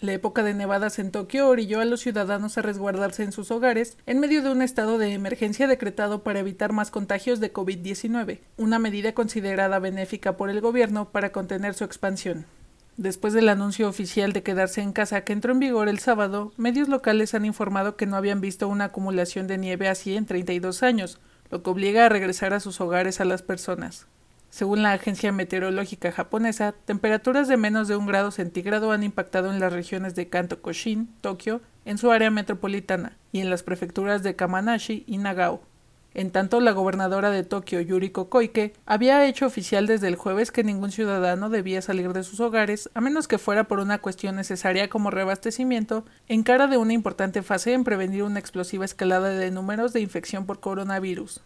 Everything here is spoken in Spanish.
La época de nevadas en Tokio orilló a los ciudadanos a resguardarse en sus hogares en medio de un estado de emergencia decretado para evitar más contagios de COVID-19, una medida considerada benéfica por el gobierno para contener su expansión. Después del anuncio oficial de quedarse en casa que entró en vigor el sábado, medios locales han informado que no habían visto una acumulación de nieve así en 32 años, lo que obliga a regresar a sus hogares a las personas. Según la agencia meteorológica japonesa, temperaturas de menos de un grado centígrado han impactado en las regiones de Kanto Koshin, Tokio, en su área metropolitana, y en las prefecturas de Kamanashi y Nagao. En tanto, la gobernadora de Tokio, Yuriko Koike, había hecho oficial desde el jueves que ningún ciudadano debía salir de sus hogares a menos que fuera por una cuestión necesaria como reabastecimiento en cara de una importante fase en prevenir una explosiva escalada de números de infección por coronavirus.